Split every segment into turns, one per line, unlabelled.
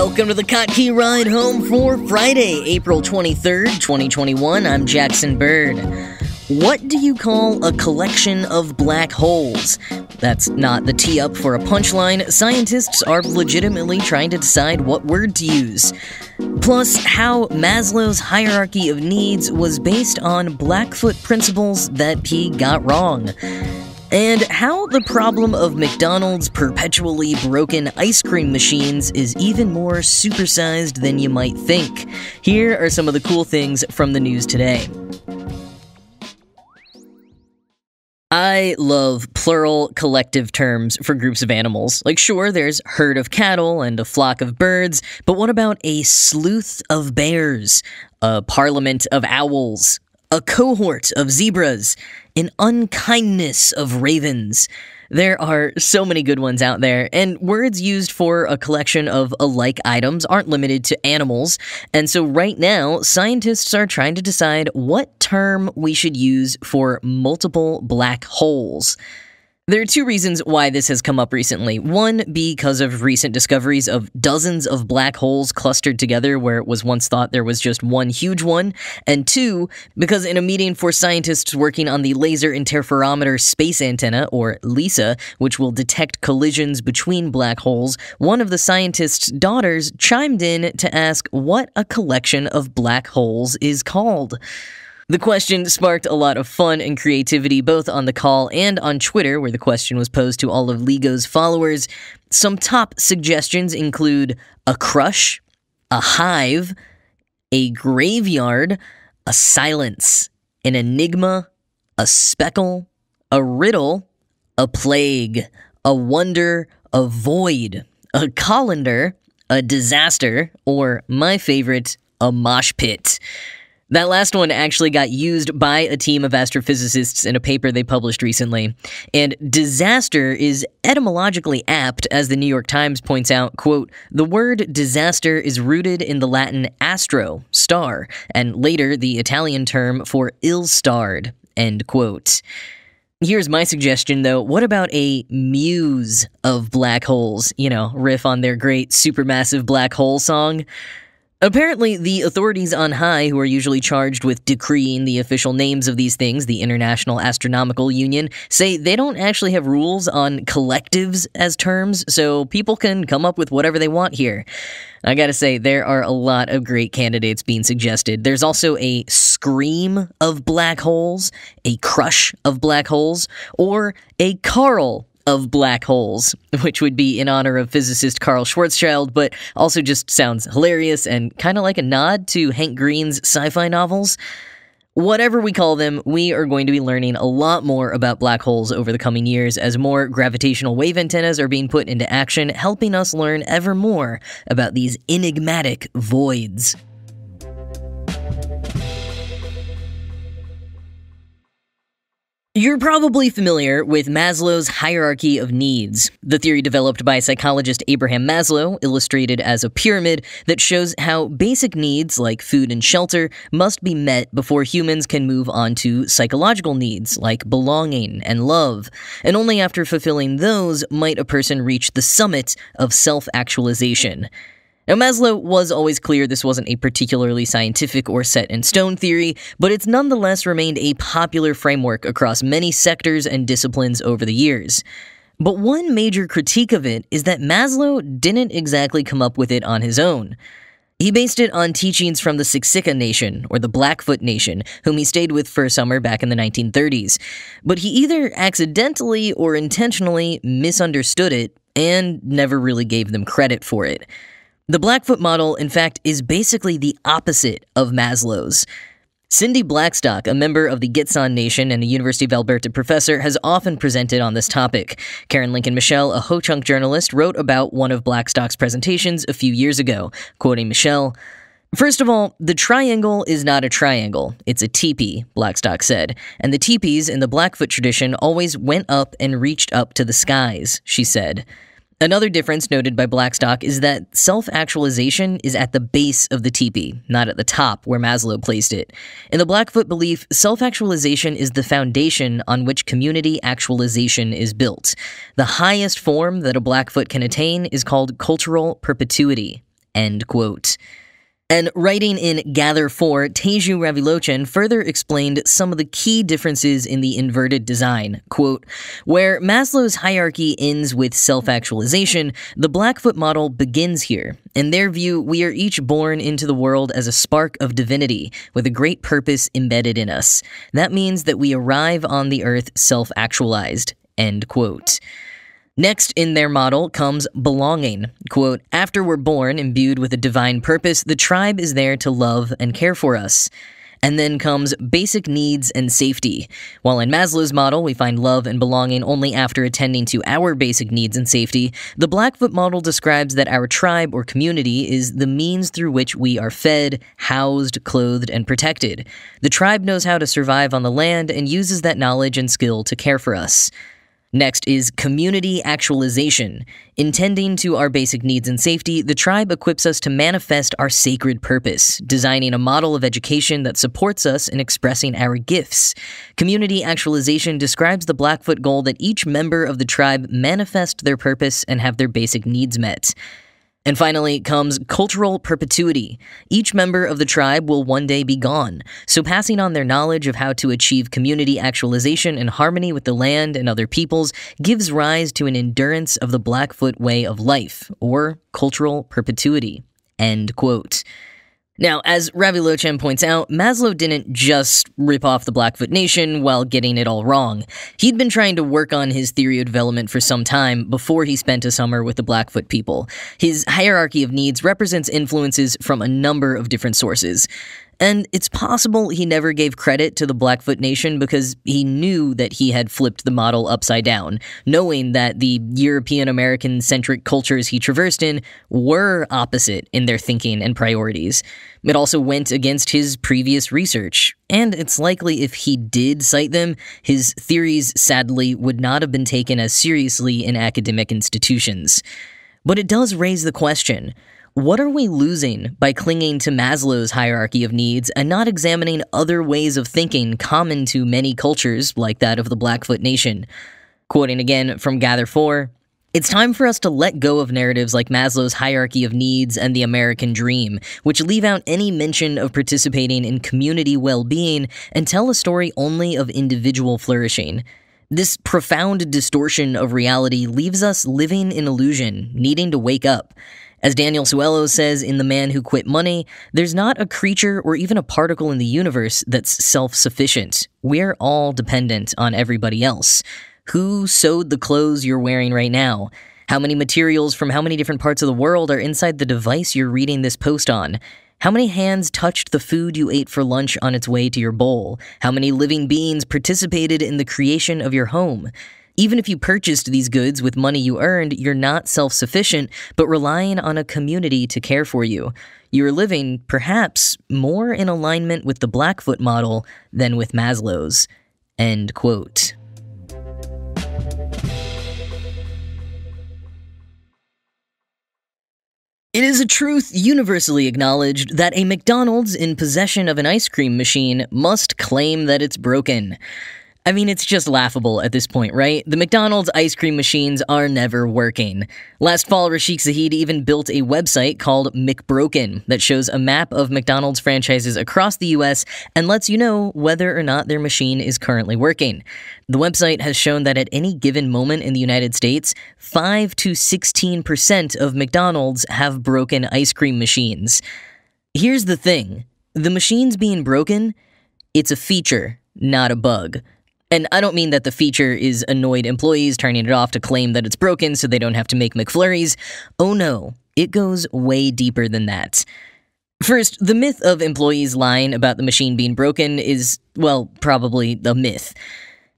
Welcome to the Cotkey Ride Home for Friday, April 23rd, 2021. I'm Jackson Bird. What do you call a collection of black holes? That's not the tee up for a punchline. Scientists are legitimately trying to decide what word to use. Plus, how Maslow's hierarchy of needs was based on Blackfoot principles that he got wrong and how the problem of McDonald's perpetually broken ice cream machines is even more supersized than you might think. Here are some of the cool things from the news today. I love plural collective terms for groups of animals. Like, sure, there's herd of cattle and a flock of birds, but what about a sleuth of bears, a parliament of owls, a cohort of zebras, an unkindness of ravens. There are so many good ones out there, and words used for a collection of alike items aren't limited to animals. And so, right now, scientists are trying to decide what term we should use for multiple black holes. There are two reasons why this has come up recently. One, because of recent discoveries of dozens of black holes clustered together where it was once thought there was just one huge one. And two, because in a meeting for scientists working on the Laser Interferometer Space Antenna, or LISA, which will detect collisions between black holes, one of the scientists' daughters chimed in to ask what a collection of black holes is called. The question sparked a lot of fun and creativity both on the call and on Twitter, where the question was posed to all of Lego's followers. Some top suggestions include a crush, a hive, a graveyard, a silence, an enigma, a speckle, a riddle, a plague, a wonder, a void, a colander, a disaster, or my favorite, a mosh pit. That last one actually got used by a team of astrophysicists in a paper they published recently. And disaster is etymologically apt, as the New York Times points out, quote, the word disaster is rooted in the Latin astro, star, and later the Italian term for ill-starred, end quote. Here's my suggestion, though. What about a muse of black holes? You know, riff on their great supermassive black hole song? Apparently, the authorities on high, who are usually charged with decreeing the official names of these things, the International Astronomical Union, say they don't actually have rules on collectives as terms, so people can come up with whatever they want here. I gotta say, there are a lot of great candidates being suggested. There's also a scream of black holes, a crush of black holes, or a Carl of black holes, which would be in honor of physicist Carl Schwarzschild, but also just sounds hilarious and kind of like a nod to Hank Green's sci fi novels. Whatever we call them, we are going to be learning a lot more about black holes over the coming years as more gravitational wave antennas are being put into action, helping us learn ever more about these enigmatic voids. You're probably familiar with Maslow's hierarchy of needs, the theory developed by psychologist Abraham Maslow, illustrated as a pyramid that shows how basic needs like food and shelter must be met before humans can move on to psychological needs like belonging and love. And only after fulfilling those might a person reach the summit of self actualization. Now, Maslow was always clear this wasn't a particularly scientific or set in stone theory, but it's nonetheless remained a popular framework across many sectors and disciplines over the years. But one major critique of it is that Maslow didn't exactly come up with it on his own. He based it on teachings from the Siksika Nation, or the Blackfoot Nation, whom he stayed with for a summer back in the 1930s. But he either accidentally or intentionally misunderstood it and never really gave them credit for it. The Blackfoot model, in fact, is basically the opposite of Maslow's. Cindy Blackstock, a member of the Gitsan Nation and a University of Alberta professor, has often presented on this topic. Karen Lincoln Michelle, a Ho Chunk journalist, wrote about one of Blackstock's presentations a few years ago, quoting Michelle. First of all, the triangle is not a triangle, it's a teepee, Blackstock said, and the teepees in the Blackfoot tradition always went up and reached up to the skies, she said. Another difference noted by Blackstock is that self actualization is at the base of the teepee, not at the top where Maslow placed it. In the Blackfoot belief, self actualization is the foundation on which community actualization is built. The highest form that a Blackfoot can attain is called cultural perpetuity. End quote. And writing in Gather 4, Teju Ravilochan further explained some of the key differences in the inverted design. Quote, Where Maslow's hierarchy ends with self actualization, the Blackfoot model begins here. In their view, we are each born into the world as a spark of divinity, with a great purpose embedded in us. That means that we arrive on the earth self actualized. End quote. Next in their model comes belonging. Quote, After we're born, imbued with a divine purpose, the tribe is there to love and care for us. And then comes basic needs and safety. While in Maslow's model, we find love and belonging only after attending to our basic needs and safety, the Blackfoot model describes that our tribe or community is the means through which we are fed, housed, clothed, and protected. The tribe knows how to survive on the land and uses that knowledge and skill to care for us. Next is community actualization. intending to our basic needs and safety, the tribe equips us to manifest our sacred purpose, designing a model of education that supports us in expressing our gifts. Community actualization describes the Blackfoot goal that each member of the tribe manifest their purpose and have their basic needs met. And finally comes cultural perpetuity. Each member of the tribe will one day be gone, so passing on their knowledge of how to achieve community actualization and harmony with the land and other peoples gives rise to an endurance of the Blackfoot way of life, or cultural perpetuity. End quote. Now, as Ravi Lochem points out, Maslow didn't just rip off the Blackfoot Nation while getting it all wrong. He'd been trying to work on his theory of development for some time before he spent a summer with the Blackfoot people. His hierarchy of needs represents influences from a number of different sources. And it's possible he never gave credit to the Blackfoot Nation because he knew that he had flipped the model upside down, knowing that the European American centric cultures he traversed in were opposite in their thinking and priorities. It also went against his previous research, and it's likely if he did cite them, his theories sadly would not have been taken as seriously in academic institutions. But it does raise the question what are we losing by clinging to Maslow's hierarchy of needs and not examining other ways of thinking common to many cultures, like that of the Blackfoot Nation? Quoting again from Gather 4, it's time for us to let go of narratives like Maslow's hierarchy of needs and the American dream, which leave out any mention of participating in community well being and tell a story only of individual flourishing. This profound distortion of reality leaves us living in illusion, needing to wake up. As Daniel Suello says in The Man Who Quit Money, there's not a creature or even a particle in the universe that's self sufficient. We're all dependent on everybody else. Who sewed the clothes you're wearing right now? How many materials from how many different parts of the world are inside the device you're reading this post on? How many hands touched the food you ate for lunch on its way to your bowl? How many living beings participated in the creation of your home? Even if you purchased these goods with money you earned, you're not self sufficient, but relying on a community to care for you. You're living, perhaps, more in alignment with the Blackfoot model than with Maslow's. End quote. It is a truth universally acknowledged that a McDonald's in possession of an ice cream machine must claim that it's broken. I mean, it's just laughable at this point, right? The McDonald's ice cream machines are never working. Last fall, Rashik Zahid even built a website called McBroken that shows a map of McDonald's franchises across the US and lets you know whether or not their machine is currently working. The website has shown that at any given moment in the United States, 5 to 16% of McDonald's have broken ice cream machines. Here's the thing the machines being broken, it's a feature, not a bug. And I don't mean that the feature is annoyed employees turning it off to claim that it's broken so they don't have to make McFlurries. Oh no, it goes way deeper than that. First, the myth of employees lying about the machine being broken is, well, probably the myth.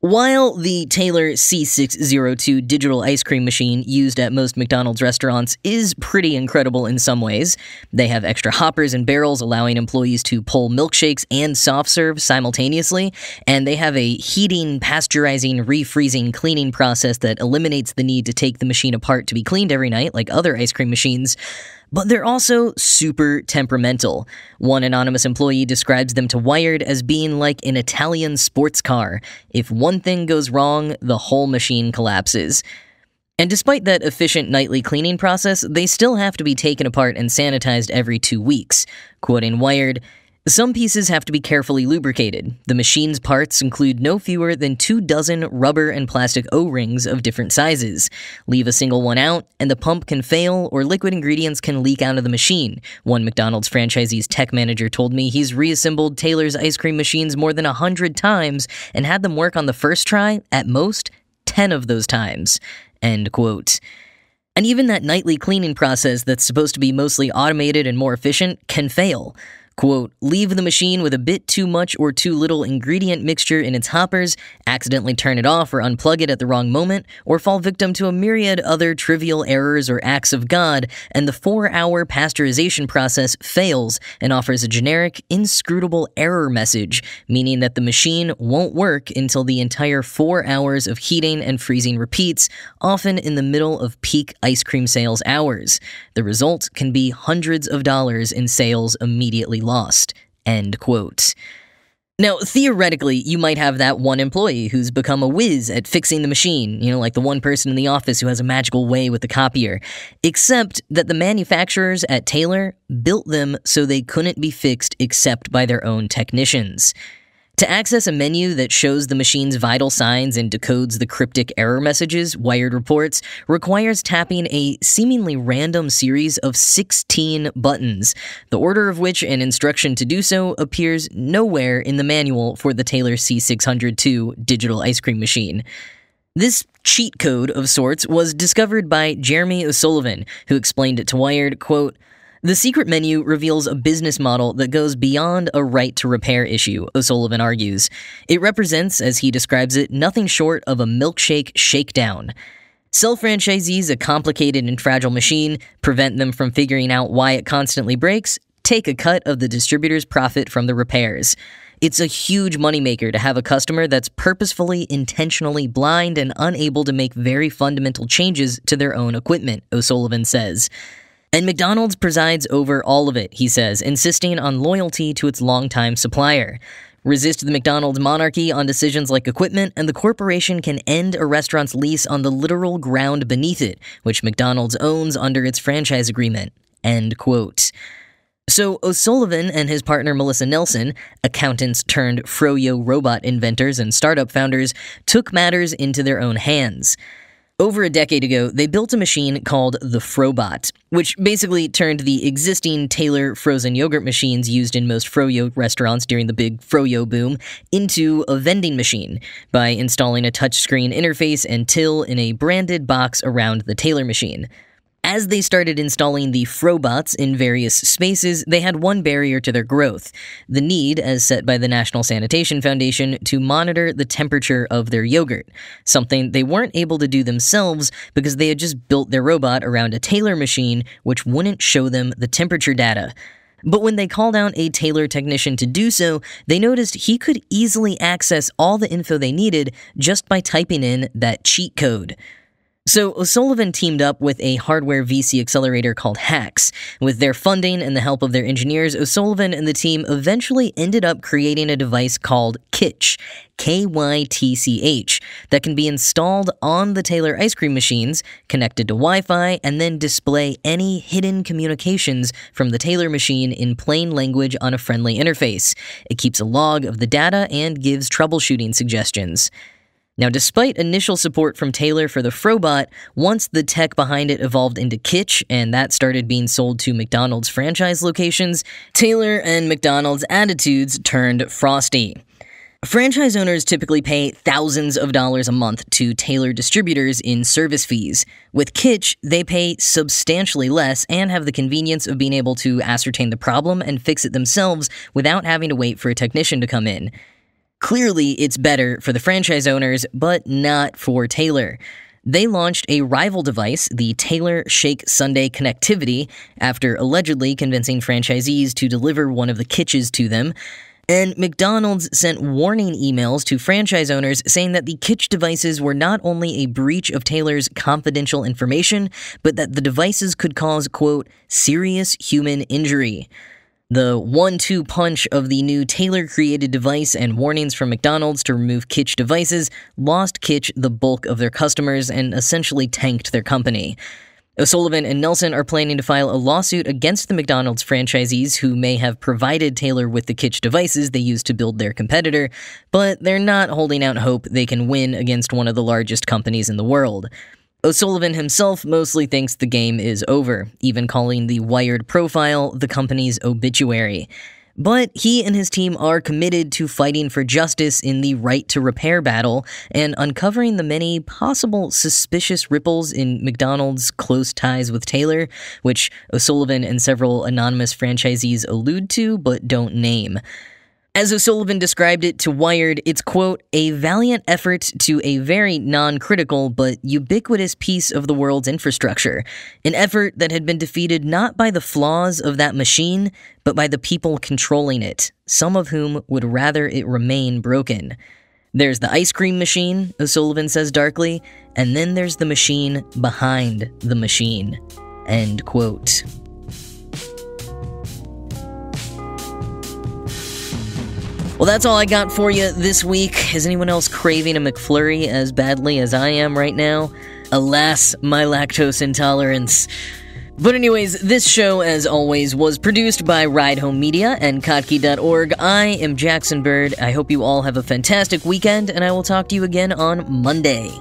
While the Taylor C602 digital ice cream machine used at most McDonald's restaurants is pretty incredible in some ways, they have extra hoppers and barrels allowing employees to pull milkshakes and soft serve simultaneously, and they have a heating, pasteurizing, refreezing, cleaning process that eliminates the need to take the machine apart to be cleaned every night like other ice cream machines but they're also super temperamental. One anonymous employee describes them to Wired as being like an Italian sports car. If one thing goes wrong, the whole machine collapses. And despite that efficient nightly cleaning process, they still have to be taken apart and sanitized every two weeks. Quoting Wired, some pieces have to be carefully lubricated. The machine's parts include no fewer than two dozen rubber and plastic O-rings of different sizes. Leave a single one out, and the pump can fail or liquid ingredients can leak out of the machine. One McDonald's franchisee's tech manager told me he's reassembled Taylor's ice cream machines more than a hundred times and had them work on the first try, at most, 10 of those times. End quote. And even that nightly cleaning process that's supposed to be mostly automated and more efficient can fail quote, leave the machine with a bit too much or too little ingredient mixture in its hoppers, accidentally turn it off or unplug it at the wrong moment, or fall victim to a myriad other trivial errors or acts of God, and the four hour pasteurization process fails and offers a generic, inscrutable error message, meaning that the machine won't work until the entire four hours of heating and freezing repeats, often in the middle of peak ice cream sales hours. The result can be hundreds of dollars in sales immediately lost lost. End quote. Now, theoretically, you might have that one employee who's become a whiz at fixing the machine, you know, like the one person in the office who has a magical way with the copier. Except that the manufacturers at Taylor built them so they couldn't be fixed except by their own technicians. To access a menu that shows the machine's vital signs and decodes the cryptic error messages Wired reports requires tapping a seemingly random series of 16 buttons, the order of which an instruction to do so appears nowhere in the manual for the Taylor C602 digital ice cream machine. This cheat code of sorts was discovered by Jeremy O'Sullivan, who explained it to Wired, quote, the secret menu reveals a business model that goes beyond a right to repair issue, O'Sullivan argues. It represents, as he describes it, nothing short of a milkshake shakedown. Sell franchisees a complicated and fragile machine, prevent them from figuring out why it constantly breaks, take a cut of the distributor's profit from the repairs. It's a huge moneymaker to have a customer that's purposefully, intentionally blind and unable to make very fundamental changes to their own equipment, O'Sullivan says. And McDonald's presides over all of it, he says, insisting on loyalty to its longtime supplier. Resist the McDonald's monarchy on decisions like equipment, and the corporation can end a restaurant's lease on the literal ground beneath it, which McDonald's owns under its franchise agreement. End quote. So O'Sullivan and his partner Melissa Nelson, accountants turned Froyo robot inventors and startup founders, took matters into their own hands. Over a decade ago, they built a machine called the Frobot, which basically turned the existing Taylor frozen yogurt machines used in most froyo restaurants during the big froyo boom into a vending machine by installing a touchscreen interface and till in a branded box around the Taylor machine. As they started installing the Frobots in various spaces, they had one barrier to their growth the need, as set by the National Sanitation Foundation, to monitor the temperature of their yogurt, something they weren't able to do themselves because they had just built their robot around a Taylor machine which wouldn't show them the temperature data. But when they called out a Taylor technician to do so, they noticed he could easily access all the info they needed just by typing in that cheat code. So, O'Sullivan teamed up with a hardware VC accelerator called Hacks. With their funding and the help of their engineers, O'Sullivan and the team eventually ended up creating a device called Kitch, K Y T C H, that can be installed on the Taylor ice cream machines, connected to Wi Fi, and then display any hidden communications from the Taylor machine in plain language on a friendly interface. It keeps a log of the data and gives troubleshooting suggestions. Now, despite initial support from Taylor for the Frobot, once the tech behind it evolved into kitsch and that started being sold to McDonald's franchise locations, Taylor and McDonald's attitudes turned frosty. Franchise owners typically pay thousands of dollars a month to Taylor distributors in service fees. With Kitsch, they pay substantially less and have the convenience of being able to ascertain the problem and fix it themselves without having to wait for a technician to come in. Clearly, it's better for the franchise owners, but not for Taylor. They launched a rival device, the Taylor Shake Sunday Connectivity, after allegedly convincing franchisees to deliver one of the kitches to them. And McDonald's sent warning emails to franchise owners saying that the Kitch devices were not only a breach of Taylor's confidential information, but that the devices could cause, quote, serious human injury the one two punch of the new Taylor created device and warnings from McDonald's to remove Kitsch devices lost Kitsch the bulk of their customers and essentially tanked their company. O'Sullivan and Nelson are planning to file a lawsuit against the McDonald's franchisees who may have provided Taylor with the Kitsch devices they used to build their competitor, but they're not holding out hope they can win against one of the largest companies in the world. O'Sullivan himself mostly thinks the game is over, even calling the Wired profile the company's obituary. But he and his team are committed to fighting for justice in the right to repair battle and uncovering the many possible suspicious ripples in McDonald's close ties with Taylor, which O'Sullivan and several anonymous franchisees allude to but don't name. As O'Sullivan described it to Wired, it's, quote, a valiant effort to a very non critical but ubiquitous piece of the world's infrastructure. An effort that had been defeated not by the flaws of that machine, but by the people controlling it, some of whom would rather it remain broken. There's the ice cream machine, O'Sullivan says darkly, and then there's the machine behind the machine. End quote. Well, that's all I got for you this week. Is anyone else craving a McFlurry as badly as I am right now? Alas, my lactose intolerance. But, anyways, this show, as always, was produced by Ride Home Media and Kotke.org. I am Jackson Bird. I hope you all have a fantastic weekend, and I will talk to you again on Monday.